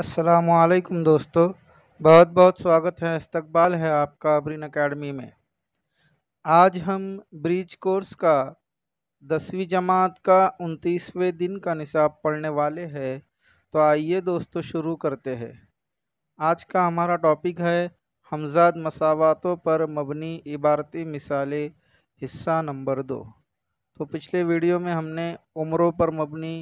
असलकुम दोस्तों बहुत बहुत स्वागत है इस्तबाल है आपका ब्रिन अकेडमी में आज हम ब्रिज कोर्स का दसवीं जमात का उनतीसवें दिन का निसाब पढ़ने वाले हैं तो आइए दोस्तों शुरू करते हैं आज का हमारा टॉपिक है हमजाद मसावतों पर मबनी इबारती मिसालें हिस्सा नंबर दो तो पिछले वीडियो में हमने उम्रों पर मबनी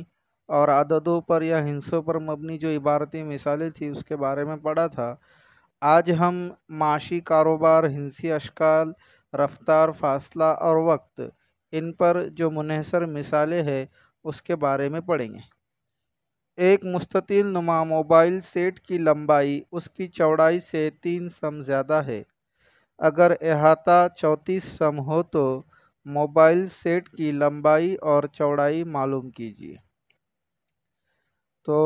और आदतों पर या हिंसों पर मबनी जो इबारती मिसालें थी उसके बारे में पढ़ा था आज हम माशी कारोबार हिंसी अशकाल रफ्तार फासला और वक्त इन पर जो मुनहसर मिसालें हैं उसके बारे में पढ़ेंगे एक मुस्ततील नुमा मोबाइल सेट की लंबाई उसकी चौड़ाई से तीन सम ज़्यादा है अगर अहाता चौंतीस सम हो तो मोबाइल सेट की लंबाई और चौड़ाई मालूम कीजिए तो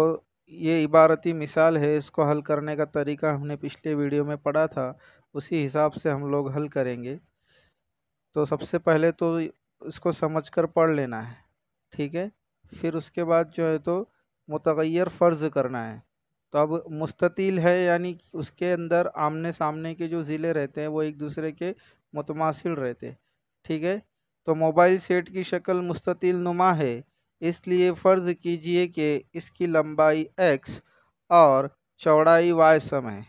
ये इबारती मिसाल है इसको हल करने का तरीका हमने पिछले वीडियो में पढ़ा था उसी हिसाब से हम लोग हल करेंगे तो सबसे पहले तो इसको समझ कर पढ़ लेना है ठीक है फिर उसके बाद जो है तो मतगैर फ़र्ज़ करना है तो अब मुस्ततील है यानी उसके अंदर आमने सामने के जो ज़िले रहते हैं वो एक दूसरे के मुतमासिल रहते हैं ठीक है तो मोबाइल सेट की शक्ल मुस्ततील नुमा है इसलिए फ़र्ज़ कीजिए कि इसकी लंबाई x और चौड़ाई y सम है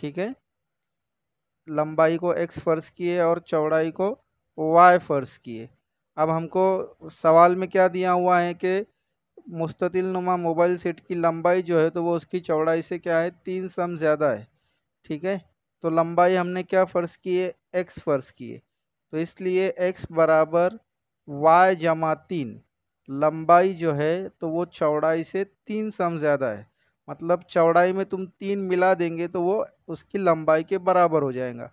ठीक है लंबाई को x फ़र्ज़ किए और चौड़ाई को y फ़र्ज़ किए अब हमको सवाल में क्या दिया हुआ है कि मुस्तिल नुमा मोबाइल सेट की लंबाई जो है तो वो उसकी चौड़ाई से क्या है तीन सम ज़्यादा है ठीक है तो लंबाई हमने क्या फ़र्ज़ किए एक्स फ़र्ज़ किए तो इसलिए एक्स बराबर वाई जमा तीन लंबाई जो है तो वो चौड़ाई से तीन सम ज़्यादा है मतलब चौड़ाई में तुम तीन मिला देंगे तो वो उसकी लंबाई के बराबर हो जाएगा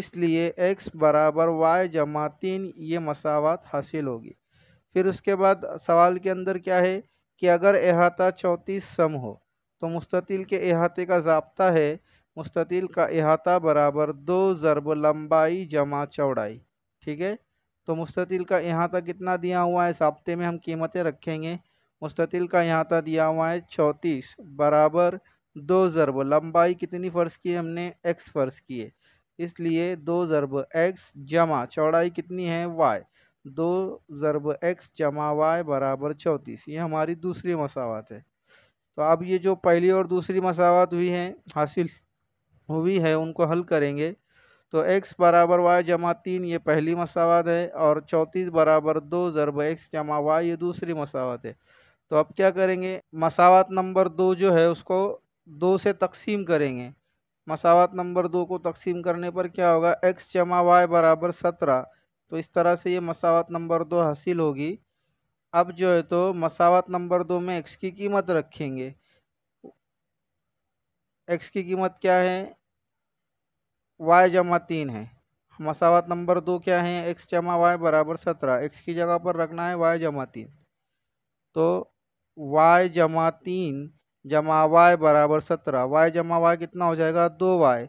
इसलिए x बराबर y जमा तीन ये मसावत हासिल होगी फिर उसके बाद सवाल के अंदर क्या है कि अगर अहाता चौंतीस सम हो तो मुस्ततील के अहाते का जबता है मुस्ततील का अहाता बराबर दो ज़रब लंबाई जमा चौड़ाई ठीक है तो मुस्तिल का तक कितना दिया हुआ है इस हफ्ते में हम कीमतें रखेंगे मुस्तिल का तक दिया हुआ है चौंतीस बराबर दो ज़रब लंबाई कितनी फ़र्ज़ की हमने एक्स फ़र्ज़ की है इसलिए दो ज़रब एक्स जमा चौड़ाई कितनी है वाई दो ज़रब एक्स जमा वाई बराबर चौंतीस ये हमारी दूसरी मसावत है तो अब ये जो पहली और दूसरी मसावत हुई हैं हासिल हुई है उनको हल करेंगे तो x बराबर वाई जमा तीन ये पहली मसावत है और चौंतीस बराबर दो ज़रब एक्स जमा वाई ये दूसरी मसावत है तो अब क्या करेंगे मसावत नंबर दो जो है उसको दो से तकसीम करेंगे मसावत नंबर दो को तकसीम करने पर क्या होगा एक्स जमा वाई बराबर सत्रह तो इस तरह से ये मसावत नंबर दो हासिल होगी अब जो है तो मसावत नंबर दो में एक्स की कीमत रखेंगे एक्स की कीमत क्या है वाई जमा तीन है मसावत नंबर दो क्या है एक्स जमा वाई बराबर सत्रह एक्स की जगह पर रखना है वाई जमा तीन तो वाई जमा तीन जमा वाई बराबर सत्रह वाई जमा वाई कितना हो जाएगा दो वाई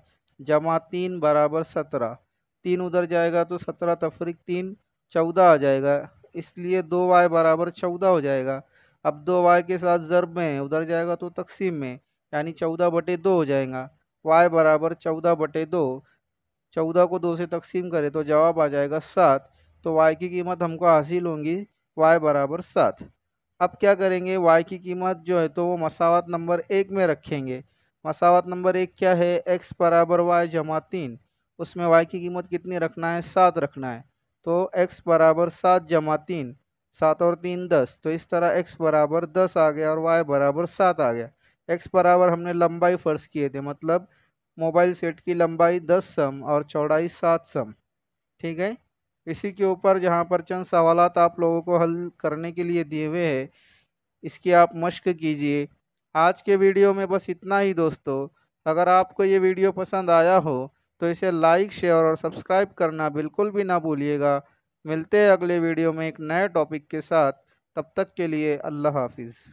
जमा तीन बराबर सत्रह तीन उधर जाएगा तो सत्रह तफरीक तीन चौदह आ जाएगा इसलिए दो वाई बराबर चौदह हो जाएगा अब दो वाई के साथ ज़रब में उधर जाएगा तो तकसीम में यानी चौदह बटे दो हो जाएगा y बराबर चौदह बटे दो चौदह को दो से तकसीम करें तो जवाब आ जाएगा सात तो y की कीमत हमको हासिल होंगी y बराबर सात अब क्या करेंगे y की कीमत जो है तो वो मसावत नंबर एक में रखेंगे मसावत नंबर एक क्या है x बराबर वाई जमा तीन उसमें y की कीमत कितनी रखना है सात रखना है तो x बराबर सात जमा तीन सात और तीन दस तो इस तरह x बराबर दस आ गया और y बराबर सात आ गया एक्स बराबर हमने लंबाई फ़र्ज किए थे मतलब मोबाइल सेट की लंबाई दस सम और चौड़ाई सात सम ठीक है इसी के ऊपर जहाँ पर चंद सवाल आप लोगों को हल करने के लिए दिए हुए हैं इसकी आप मश्क कीजिए आज के वीडियो में बस इतना ही दोस्तों अगर आपको ये वीडियो पसंद आया हो तो इसे लाइक शेयर और सब्सक्राइब करना बिल्कुल भी ना भूलिएगा मिलते हैं अगले वीडियो में एक नए टॉपिक के साथ तब तक के लिए अल्लाह हाफिज़